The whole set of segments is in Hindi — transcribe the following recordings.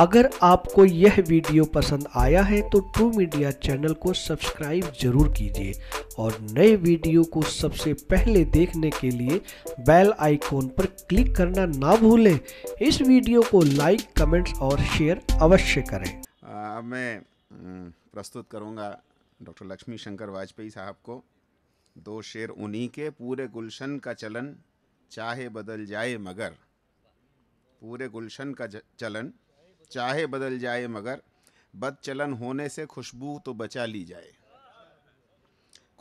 अगर आपको यह वीडियो पसंद आया है तो ट्रू मीडिया चैनल को सब्सक्राइब जरूर कीजिए और नए वीडियो को सबसे पहले देखने के लिए बेल आइकॉन पर क्लिक करना ना भूलें इस वीडियो को लाइक कमेंट्स और शेयर अवश्य करें आ, मैं प्रस्तुत करूंगा डॉक्टर लक्ष्मी शंकर वाजपेयी साहब को दो शेर उन्हीं के पूरे गुलशन का चलन चाहे बदल जाए मगर पूरे गुलशन का चलन चाहे बदल जाए मगर बदचलन होने से खुशबू तो बचा ली जाए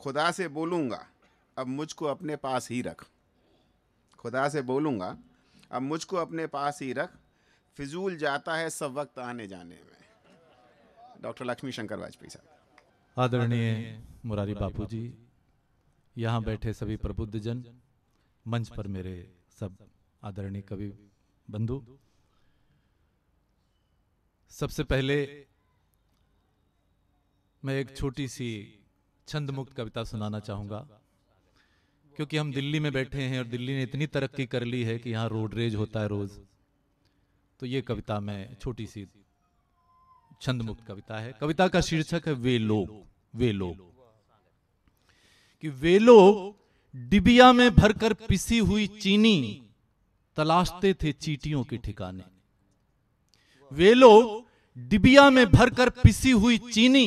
खुदा से बोलूँगा अब मुझको अपने पास ही रख खुदा से बोलूँगा अब मुझको अपने पास ही रख फिजूल जाता है सब वक्त आने जाने में डॉक्टर लक्ष्मी शंकर वाजपेयी साहब आदरणीय मुरारी बापू जी यहाँ बैठे सभी प्रबुद्ध जन मंच पर मेरे सब आदरणीय कवि बंधु सबसे पहले मैं एक छोटी सी छंद मुक्त कविता सुनाना चाहूंगा क्योंकि हम दिल्ली में बैठे हैं और दिल्ली ने इतनी तरक्की कर ली है कि यहाँ रोडरेज होता है रोज़ तो ये कविता मैं छोटी सी छंद मुक्त कविता है कविता का शीर्षक है वे लोग वे लोग कि वे लोग डिबिया में भरकर पिसी हुई चीनी तलाशते थे चीटियों के ठिकाने वे लोग डिबिया में भरकर पिसी हुई चीनी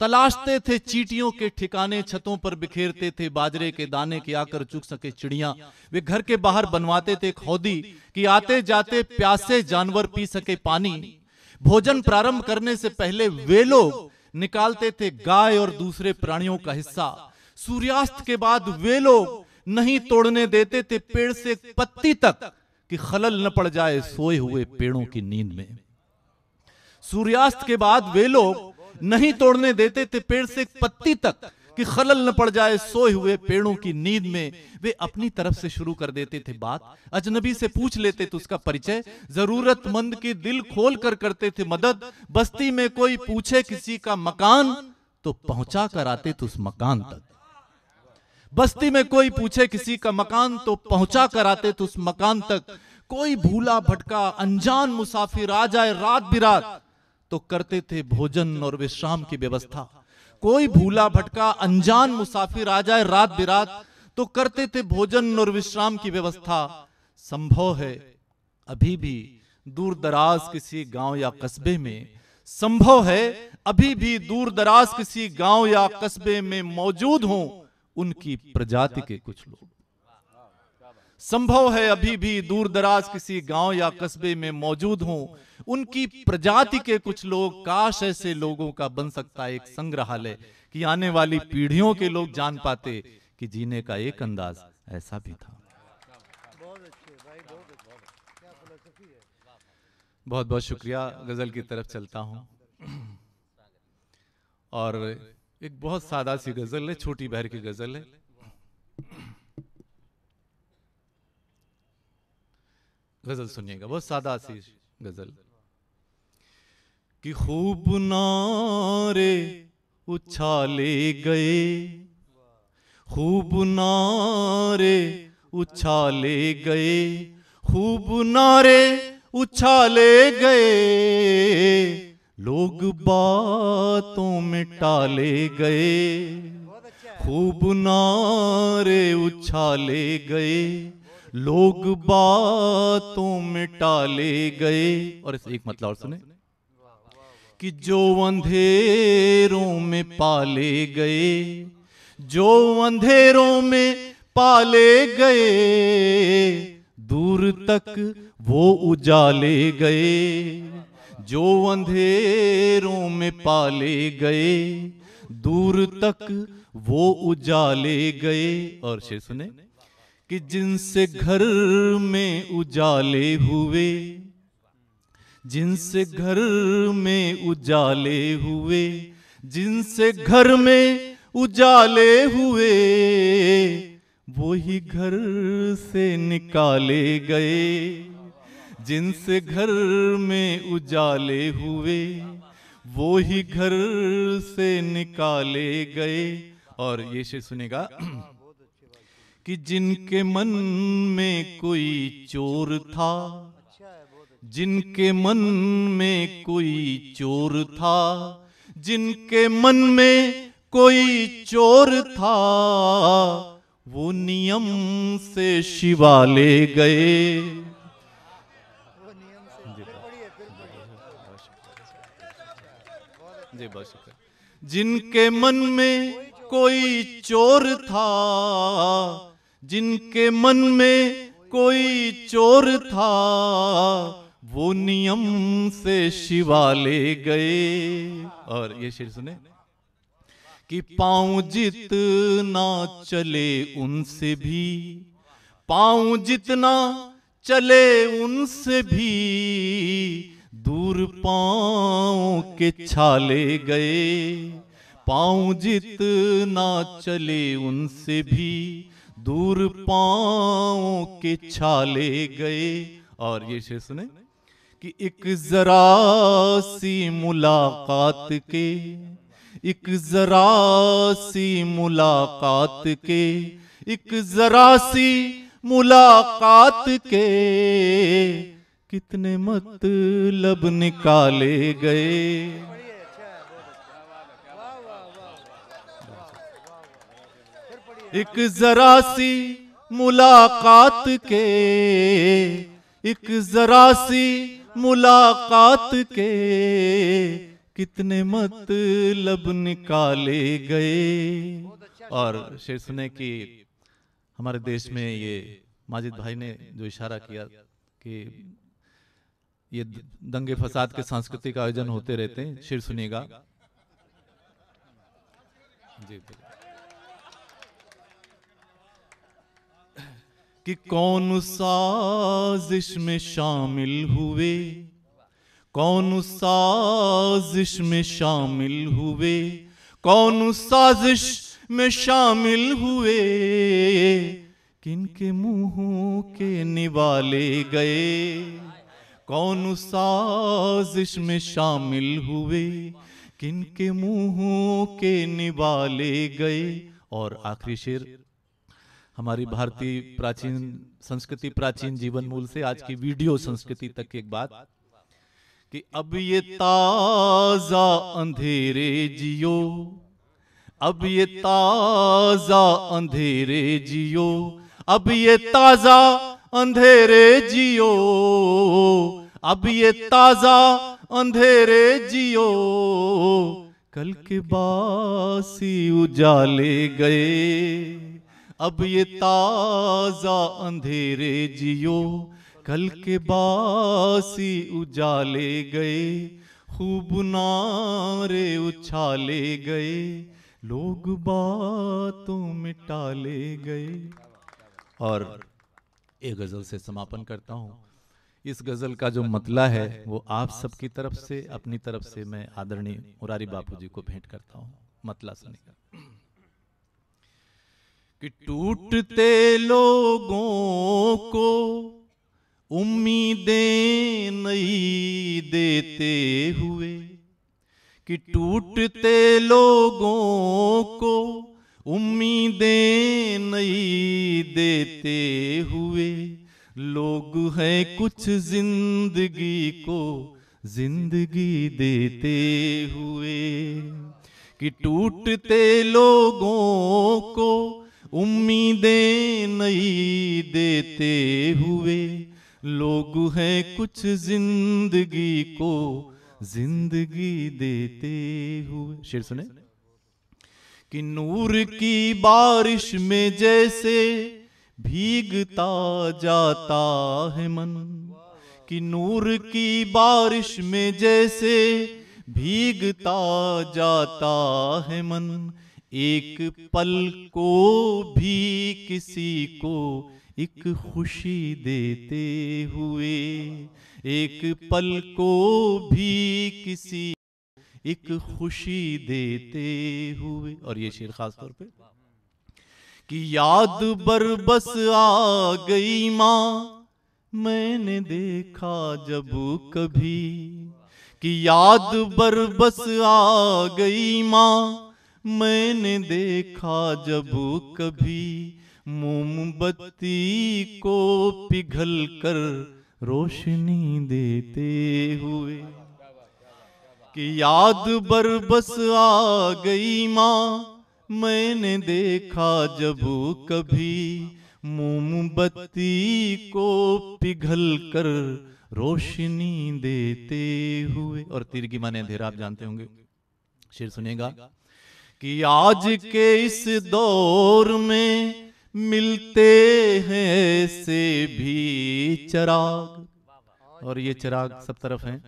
तलाशते थे चीटियों के ठिकाने छतों पर बिखेरते थे बाजरे के दाने के आकर चुक सके चिड़िया वे घर के बाहर बनवाते थे खौदी कि आते जाते प्यासे जानवर पी सके पानी भोजन प्रारंभ करने से पहले वे लोग निकालते थे गाय और दूसरे प्राणियों का हिस्सा सूर्यास्त के बाद वे लोग नहीं तोड़ने देते थे पेड़ से पत्ती तक कि खलल न पड़ जाए सोए हुए पेड़ों की नींद में सूर्यास्त के बाद वे लोग नहीं तोड़ने देते थे पेड़ से पत्ती तक कि खलल न पड़ जाए सोए हुए पेड़ों की नींद में वे अपनी तरफ से शुरू कर देते थे बात अजनबी से पूछ लेते थे तो उसका परिचय जरूरतमंद की दिल खोल कर करते थे मदद बस्ती में कोई पूछे किसी का मकान तो पहुंचा कर आते थे उस मकान तक बस्ती में कोई पूछे किसी का मकान तो पहुंचा कर आते तो उस मकान तक कोई भूला भटका अनजान मुसाफिर आ जाए रात बिरात तो करते थे भोजन और विश्राम की व्यवस्था कोई भूला भटका अनजान मुसाफिर आ जाए रात बिरात तो करते थे भोजन और विश्राम की व्यवस्था संभव है अभी भी दूर दराज किसी गांव या कस्बे में संभव है अभी भी दूर दराज किसी गांव या कस्बे में मौजूद हूं उनकी प्रजाति के कुछ लोग संभव है अभी भी दूर दराज किसी गांव या कस्बे में मौजूद हों उनकी प्रजाति के कुछ लोग काश ऐसे लोगों का बन सकता एक संग्रहालय कि आने वाली पीढ़ियों के लोग जान पाते कि जीने का एक अंदाज ऐसा भी था बहुत बहुत शुक्रिया गजल की तरफ चलता हूं और एक बहुत सादा सी गजल है छोटी बहर की गजल है गजल सुनिएगा बहुत सादा सी गजल कि खूब नारे उछाले गए खूब नारे उछाले गए खूब नारे उछाले गए लोग बातों में टाले गए खूब नारे उछाले गए लोग बातों में टाले गए और इस एक मतलब और सुने कि जो अंधेरों में पाले गए जो अंधेरों में पाले गए दूर तक वो उजाले गए जो अंधेरों में पाले गए दूर तक वो उजाले गए और शेर सुने कि जिनसे घर में उजाले हुए जिनसे घर में उजाले हुए जिनसे घर में उजाले हुए वो ही घर से निकाले गए जिनसे घर में उजाले हुए वो ही घर से निकाले गए और ये शेर सुनेगा कि जिनके मन में कोई चोर था जिनके मन में कोई चोर था जिनके मन में कोई चोर था वो नियम से शिवा ले गए जी बहुत शुक्रिया जिनके मन में कोई चोर था जिनके मन में कोई चोर था वो नियम से शिवा ले गए और ये शेर सुने कि पाऊ जितना चले उनसे भी पाऊ जितना चले उनसे भी दूर पाओ के छाले गए जित जितना चले उनसे भी दूर पाओ के छाले गए और ये शेर सुने कि एक जरा सी मुलाकात के एक जरा सी मुलाकात के एक जरा सी मुलाकात के कितने मत लब निकाले गए एक जरा सी मुलाकात के एक जरा सी मुलाकात के कितने मत लब निकाले गए और शेर सुने कि हमारे देश में ये माजिद भाई ने जो इशारा किया कि ये दंगे फसाद के सांस्कृतिक आयोजन होते रहते हैं शेर सुनेगा कि कौन साजिश में शामिल हुए कौन साजिश में शामिल हुए कौन साजिश में शामिल हुए किन के मुंहों के निवाले गए कौन साजिश में शामिल हुए किन के के निवाले गए और आखिरी शेर हमारी भारतीय प्राचीन संस्कृति प्राचीन जीवन मूल से आज की वीडियो संस्कृति तक एक बात कि अब ये ताजा अंधेरे जियो अब ये ताजा अंधेरे जियो अब ये ताजा अंधेरे जियो अब ये ताजा अंधेरे जियो कल के बासी उजाले गए अब ये ताजा अंधेरे जियो कल के बासी उजाले गए खूब नारे उछाले गए लोग बातों में टाले गए और एक गजल से समापन करता हूँ इस गज़ल का जो मतला है वो आप सबकी तरफ से अपनी तरफ से मैं आदरणीय मुरारी बापू जी को भेंट करता हूँ मतला सुनेगा कि टूटते लोगों को उम्मीदें नहीं देते हुए कि टूटते लोगों को उम्मीदें नहीं देते हुए लोग हैं कुछ जिंदगी को जिंदगी देते हुए कि टूटते लोगों को उम्मीदें नहीं देते हुए लोग हैं कुछ जिंदगी को जिंदगी देते हुए शेर सुने कि नूर की बारिश में जैसे भीगता जाता है मन कि नूर की बारिश में जैसे भीगता जाता है मन एक पल को भी किसी को एक खुशी देते हुए एक पल को भी किसी एक खुशी देते हुए और ये शेर खास तौर पे कि याद बस आ गई माँ मैंने देखा जब कभी कि याद बस आ गई माँ मैंने देखा जब कभी मोमबत्ती को पिघल कर रोशनी देते हुए कि याद बस आ गई माँ मैंने देखा जब कभी मोमबत्ती को पिघल कर रोशनी देते हुए और तीर की माने अंधेरा आप जानते होंगे शेर सुनेगा कि आज के इस दौर में मिलते हैं ऐसे भी चराग और ये चराग सब तरफ हैं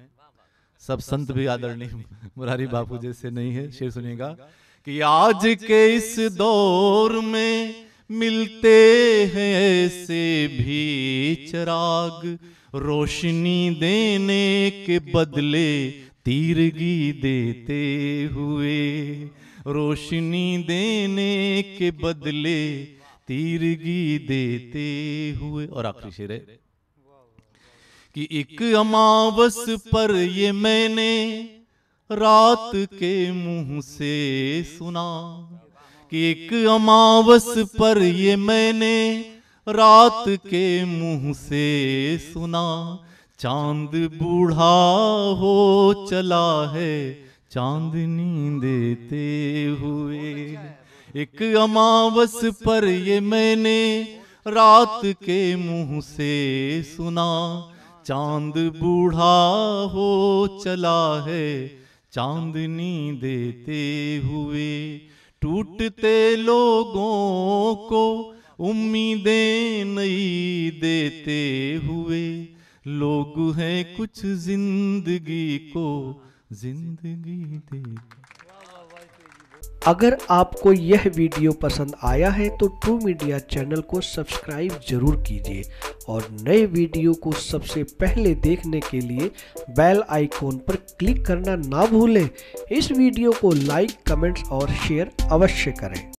सब संत भी आदरणीय मुरारी बापू जैसे नहीं है शेर सुनेगा कि आज के इस दौर में मिलते हैं ऐसे भी चराग रोशनी देने के बदले तीरगी देते हुए रोशनी देने के बदले तीरगी देते हुए और आखिरी शेर है कि एक अमावस पर ये मैंने रात के मुंह से सुना कि एक अमावस पर ये मैंने रात के मुंह से सुना चांद बूढ़ा हो चला है चांद नींद देते हुए एक अमावस पर ये मैंने रात के मुंह से सुना चांद बूढ़ा हो चला है चांदनी देते हुए टूटते लोगों को उम्मीदें नहीं देते हुए लोग हैं कुछ जिंदगी को जिंदगी देते अगर आपको यह वीडियो पसंद आया है तो ट्रू मीडिया चैनल को सब्सक्राइब जरूर कीजिए और नए वीडियो को सबसे पहले देखने के लिए बेल आइकॉन पर क्लिक करना ना भूलें इस वीडियो को लाइक कमेंट्स और शेयर अवश्य करें